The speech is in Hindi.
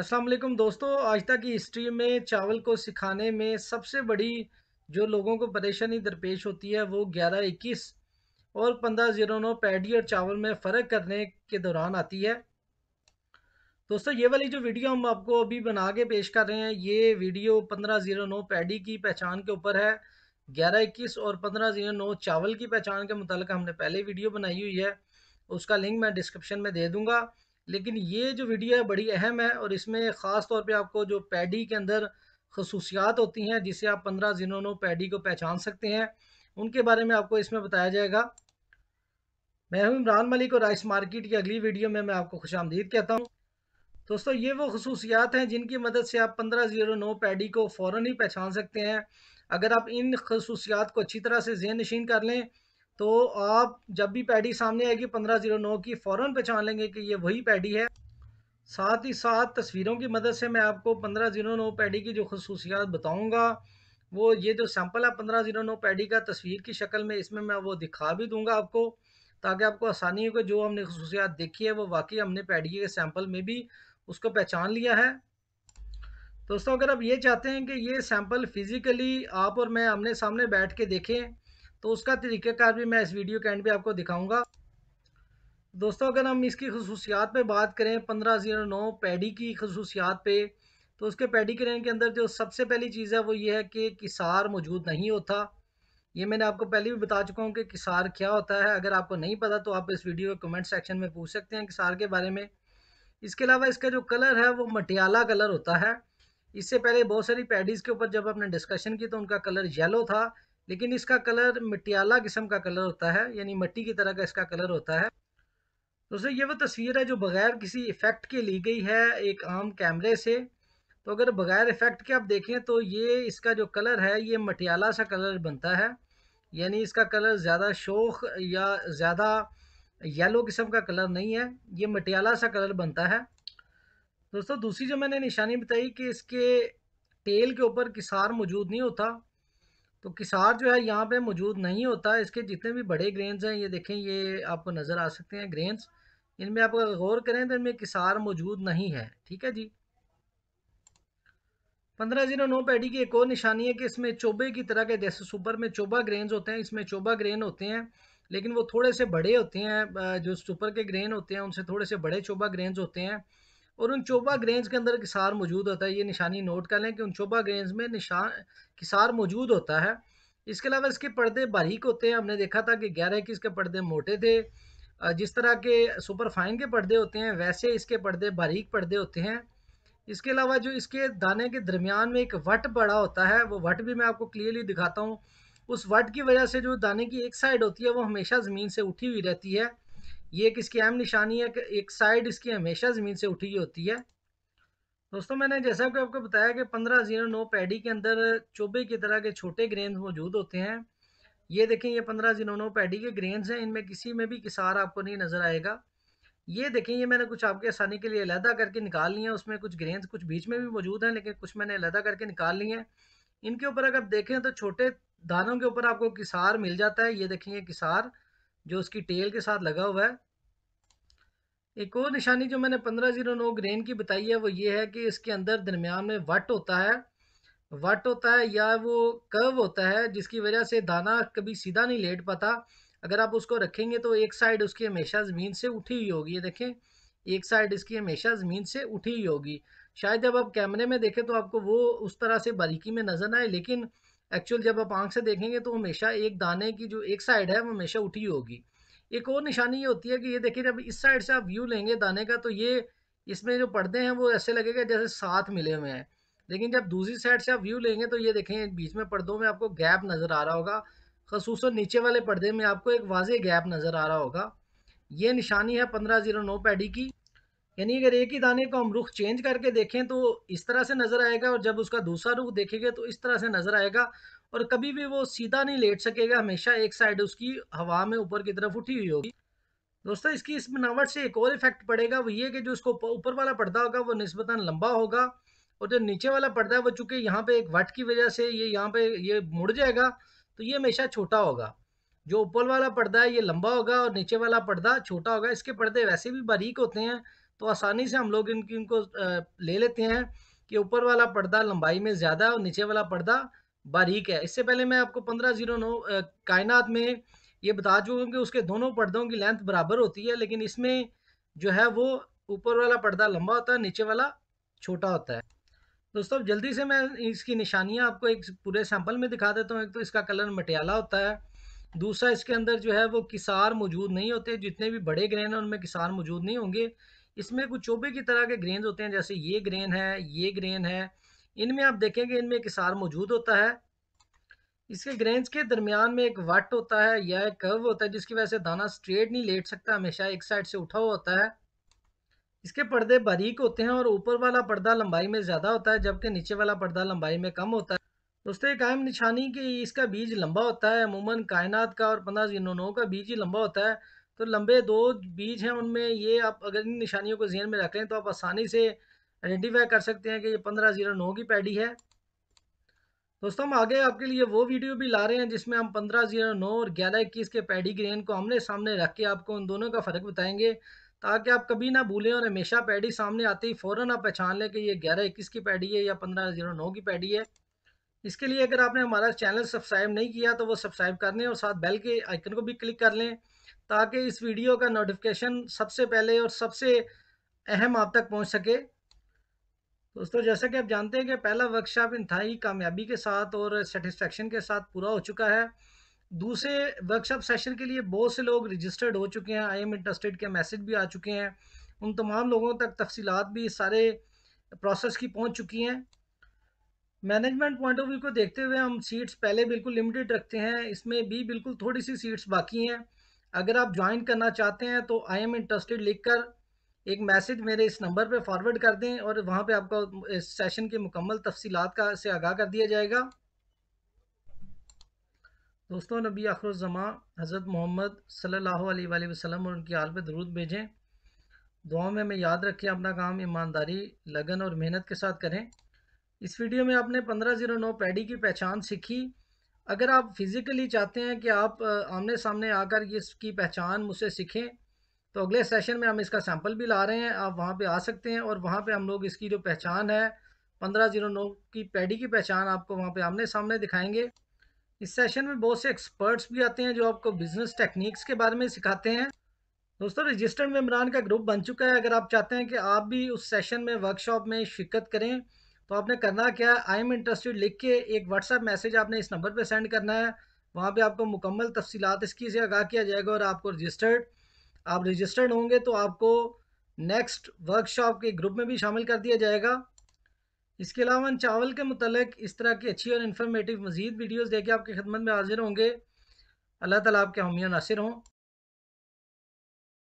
असलकम दोस्तों आज तक की हिस्ट्री में चावल को सिखाने में सबसे बड़ी जो लोगों को परेशानी दरपेश होती है वो ग्यारह इक्कीस और पंद्रह जीरो नौ पैडी और चावल में फ़र्क करने के दौरान आती है दोस्तों ये वाली जो वीडियो हम आपको अभी बना के पेश कर रहे हैं ये वीडियो पंद्रह जीरो नौ पैडी की पहचान के ऊपर है ग्यारह इक्कीस और पंद्रह जीरो नौ चावल की पहचान के मुतल हमने पहले वीडियो बनाई हुई है उसका लिंक मैं डिस्क्रिप्शन में दे दूँगा लेकिन ये जो वीडियो है बड़ी अहम है और इसमें ख़ास तौर पे आपको जो पैडी के अंदर खसूसियात होती हैं जिसे आप पंद्रह नो पैडी को पहचान सकते हैं उनके बारे में आपको इसमें बताया जाएगा मैं हूं इमरान मलिक और राइस मार्केट की अगली वीडियो में मैं आपको खुश आमदीद कहता हूँ दोस्तों ये वो खसूसियात हैं जिनकी मदद से आप पंद्रह जीरो नौ पैडी को फ़ौर ही पहचान सकते हैं अगर आप इन खसूसियात को अच्छी तरह से जेन नशीन कर लें तो आप जब भी पैडी सामने आएगी पंद्रह जीरो नौ की फ़ौर पहचान लेंगे कि ये वही पैडी है साथ ही साथ तस्वीरों की मदद से मैं आपको पंद्रह जीरो नौ पैडी की जो खसूसियात बताऊँगा वो ये जो सैंपल है पंद्रह जीरो नौ पैडी का तस्वीर की शक्ल में इसमें मैं वो दिखा भी दूंगा आपको ताकि आपको आसानी हो कि जो हमने खसूसियात देखी है वो वाकई हमने पैडी के सैंपल में भी उसको पहचान लिया है दोस्तों अगर आप ये चाहते हैं कि ये सैम्पल फिज़िकली आप और मैं आमने सामने बैठ के देखें तो उसका तरीक़ाकार भी मैं इस वीडियो के एंड पे आपको दिखाऊंगा दोस्तों अगर हम इसकी खसूसियात पे बात करें पंद्रह ज़ीरो नौ पैडी की खसूसियात पे तो उसके पैडी क्रेन के अंदर जो सबसे पहली चीज़ है वो ये है कि किसार मौजूद नहीं होता ये मैंने आपको पहले भी बता चुका हूँ कि किसार क्या होता है अगर आपको नहीं पता तो आप इस वीडियो के कमेंट सेक्शन में पूछ सकते हैं किसार के बारे में इसके अलावा इसका जो कलर है वो मटियाला कलर होता है इससे पहले बहुत सारी पैडीज़ के ऊपर जब आपने डिस्कशन की तो उनका कलर येलो था लेकिन इसका कलर मटियाला किस्म का कलर होता है यानी मट्टी की तरह का इसका कलर होता है दोस्तों ये वो तस्वीर है जो बगैर किसी इफ़ेक्ट के ली गई है एक आम कैमरे से तो अगर बगैर इफ़ेक्ट के आप देखें तो ये इसका जो कलर है ये मटियाला सा कलर बनता है यानी इसका कलर ज़्यादा शोख या ज़्यादा येलो किस्म का कलर नहीं है ये मटियाला सा कलर बनता है दोस्तों दूसरी जो मैंने निशानी बताई कि इसके टेल के ऊपर किसार मौजूद नहीं होता तो किसार जो है यहाँ पे मौजूद नहीं होता इसके जितने भी बड़े ग्रेन्स हैं ये देखें ये आपको नज़र आ सकते हैं ग्रेन्स इनमें आप गौर करें तो इनमें किसार मौजूद नहीं है ठीक है जी पंद्रह जीरो नौ पैडी की एक और निशानी है कि इसमें चोबे की तरह के जैसे सुपर में चोबा ग्रेन्स होते हैं इसमें चोबा ग्रेन होते हैं लेकिन वो थोड़े से बड़े होते हैं जो सुपर के ग्रेन होते हैं उनसे थोड़े से बड़े चोबा ग्रेन्स होते हैं और उन चोबा ग्रेन्स के अंदर किसार मौजूद होता है ये निशानी नोट कर लें कि उन चोबा ग्रेन्स में निशान किसार मौजूद होता है इसके अलावा इसके पर्दे बारीक होते हैं हमने देखा था कि ग्यारह के इसके पर्दे मोटे थे जिस तरह के सुपरफाइन के पर्दे होते हैं वैसे इसके पर्दे बारीक पर्दे होते हैं इसके अलावा जो इसके दाने के दरमियान में एक वट बड़ा होता है वो वट भी मैं आपको क्लियरली दिखाता हूँ उस वट की वजह से जो दाने की एक साइड होती है वो हमेशा ज़मीन से उठी हुई रहती है ये एक इसकी अहम निशानी है कि एक साइड इसकी हमेशा ज़मीन से उठी हुई होती है दोस्तों मैंने जैसा कि आपको बताया कि पंद्रह जीरो नौ पैडी के अंदर चोबे की तरह के छोटे ग्रेन मौजूद होते हैं ये देखें ये पंद्रह जीरो नौ पैडी के ग्रेन्स हैं इनमें किसी में भी किसार आपको नहीं नज़र आएगा ये देखें ये मैंने कुछ आपके आसानी के लिए अलहदा करके निकाल लिया है उसमें कुछ ग्रेन्स कुछ बीच में भी मौजूद हैं लेकिन कुछ मैंने अलहदा करके निकाल लिए हैं इनके ऊपर अगर देखें तो छोटे दानों के ऊपर आपको किसार मिल जाता है ये देखें ये किसार जो उसकी टेल के साथ लगा हुआ है एक और निशानी जो मैंने पंद्रह जीरो नौ ग्रेन की बताई है वो ये है कि इसके अंदर दरमियान में वट होता है वट होता है या वो कर्व होता है जिसकी वजह से दाना कभी सीधा नहीं लेट पाता अगर आप उसको रखेंगे तो एक साइड उसकी हमेशा ज़मीन से उठी हुई होगी ये देखें एक साइड इसकी हमेशा ज़मीन से उठी हुई होगी शायद जब आप कैमरे में देखें तो आपको वो उस तरह से बारीकी में नज़र आए लेकिन एक्चुअल जब आप आंख से देखेंगे तो हमेशा एक दाने की जो एक साइड है वो हमेशा उठी होगी एक और निशानी ये होती है कि ये देखिए जब इस साइड से आप व्यू लेंगे दाने का तो ये इसमें जो पर्दे हैं वो ऐसे लगेगा जैसे साथ मिले हुए हैं लेकिन जब दूसरी साइड से आप व्यू लेंगे तो ये देखें बीच में पर्दों में आपको गैप नज़र आ रहा होगा खसूस नीचे वाले पर्दे में आपको एक वाज गैप नज़र आ रहा होगा ये निशानी है पंद्रह जीरो नौ पैडी की यानी अगर एक ही दाने को हम रुख चेंज करके देखें तो इस तरह से नज़र आएगा और जब उसका दूसरा रुख देखेंगे तो इस तरह से नज़र आएगा और कभी भी वो सीधा नहीं लेट सकेगा हमेशा एक साइड उसकी हवा में ऊपर की तरफ उठी हुई होगी दोस्तों इसकी इस बनावट से एक और इफेक्ट पड़ेगा वो ये कि जो उसको ऊपर वाला पर्दा होगा वो नस्बता लंबा होगा और जो नीचे वाला पर्दा है वो चूँकि यहाँ पे एक वट की वजह से ये यहाँ पे ये मुड़ जाएगा तो ये हमेशा छोटा होगा जो ऊपर वाला पर्दा है ये लंबा होगा और नीचे वाला पर्दा छोटा होगा इसके पर्दे वैसे भी बारीक होते हैं तो आसानी से हम लोग इनकी इनको ले लेते हैं कि ऊपर वाला पर्दा लंबाई में ज़्यादा और नीचे वाला पर्दा बारीक है इससे पहले मैं आपको पंद्रह जीरो नौ कायनात में ये बता चुका हूँ कि उसके दोनों पर्दों की लेंथ बराबर होती है लेकिन इसमें जो है वो ऊपर वाला पर्दा लंबा होता है नीचे वाला छोटा होता है दोस्तों अब जल्दी से मैं इसकी निशानियाँ आपको एक पूरे सैंपल में दिखा देता हूँ एक तो इसका कलर मटियाला होता है दूसरा इसके अंदर जो है वो किसार मौजूद नहीं होते जितने भी बड़े ग्रेन हैं उनमें किसार मौजूद नहीं होंगे इसमें कुछ चोबे की तरह के ग्रेन होते हैं जैसे ये ग्रेन है ये ग्रेन है इनमें आप देखेंगे इनमें एक इसार मौजूद होता है इसके ग्रेन्स के दरमियान में एक वट होता है या एक कर्व होता है जिसकी वजह से दाना स्ट्रेट नहीं लेट सकता हमेशा एक साइड से उठा हुआ होता है इसके पर्दे बारीक होते हैं और ऊपर वाला पर्दा लंबाई में ज़्यादा होता है जबकि नीचे वाला पर्दा लंबाई में कम होता है दोस्तों एक अहम निशानी कि इसका बीज लंबा होता है अमूमन कायनात का और पंद्रह जिनोनों का बीज ही लंबा होता है तो लंबे दो बीज हैं उनमें ये आप अगर इन निशानियों को जहन में रख लें तो आप आसानी से आइडेंटिफाई कर सकते हैं कि ये पंद्रह जीरो नौ की पैडी है दोस्तों हम आगे आपके लिए वो वीडियो भी ला रहे हैं जिसमें हम पंद्रह जीरो नौ और ग्यारह इक्कीस के पैडी ग्रेन को आमने सामने रख के आपको उन दोनों का फ़र्क बताएंगे ताकि आप कभी ना भूलें और हमेशा पैडी सामने आते ही फ़ौरन आप पहचान लें कि ये ग्यारह इक्कीस की पैडी है या पंद्रह जीरो नौ की पैडी है इसके लिए अगर आपने हमारा चैनल सब्सक्राइब नहीं किया तो वो सब्सक्राइब कर लें और साथ बेल के आइकन को भी क्लिक कर लें ताकि इस वीडियो का नोटिफिकेशन सबसे पहले और सबसे अहम आप तक पहुँच सके दोस्तों जैसा कि आप जानते हैं कि पहला वर्कशॉप इंतहाई कामयाबी के साथ और सेटिस्फेक्शन के साथ पूरा हो चुका है दूसरे वर्कशॉप सेशन के लिए बहुत से लोग रजिस्टर्ड हो चुके हैं आई एम इंटरेस्टेड के मैसेज भी आ चुके हैं उन तमाम लोगों तक तफसीत भी सारे प्रोसेस की पहुंच चुकी हैं मैनेजमेंट पॉइंट ऑफ व्यू को देखते हुए हम सीट्स पहले बिल्कुल लिमिटेड रखते हैं इसमें भी बिल्कुल थोड़ी सी सीट्स बाकी हैं अगर आप ज्वाइन करना चाहते हैं तो आई एम इंटरेस्टेड लिख कर एक मैसेज मेरे इस नंबर पे फॉरवर्ड कर दें और वहाँ पे आपका इस सेशन की मुकम्मल तफसीलात का से आगाह कर दिया जाएगा दोस्तों नबी आखरुलजमा हज़रत मोहम्मद सल्लल्लाहु अलैहि वसल्लम और उनकी आल पर दरूद भेजें दुआ में हमें याद रखें अपना काम ईमानदारी लगन और मेहनत के साथ करें इस वीडियो में आपने पंद्रह जीरो नौ पैडी की पहचान सीखी अगर आप फिज़िकली चाहते हैं कि आप आमने सामने आकर इसकी पहचान मुझसे सीखें तो अगले सेशन में हम इसका सैम्पल भी ला रहे हैं आप वहाँ पे आ सकते हैं और वहाँ पे हम लोग इसकी जो पहचान है पंद्रह जीरो नौ की पैडी की पहचान आपको वहाँ पे आमने सामने दिखाएंगे इस सेशन में बहुत से एक्सपर्ट्स भी आते हैं जो आपको बिजनेस टेक्निक्स के बारे में सिखाते हैं दोस्तों रजिस्टर्ड मेम्बरान का ग्रुप बन चुका है अगर आप चाहते हैं कि आप भी उस सेशन में वर्कशॉप में शिरकत करें तो आपने करना क्या है आई एम इंटरेस्टेड लिख के एक व्हाट्सएप मैसेज आपने इस नंबर पर सेंड करना है वहाँ पर आपको मुकम्मल तफसीत इसकी से आगाह किया जाएगा और आपको रजिस्टर्ड आप रजिस्टर्ड होंगे तो आपको नेक्स्ट वर्कशॉप के ग्रुप में भी शामिल कर दिया जाएगा इसके अलावा चावल के मतलब इस तरह की अच्छी और इन्फॉर्मेटिव मज़ीद वीडियोज़ देखे आपकी खदमत में हाजिर होंगे अल्लाह ताला आपके हमी नासिर हों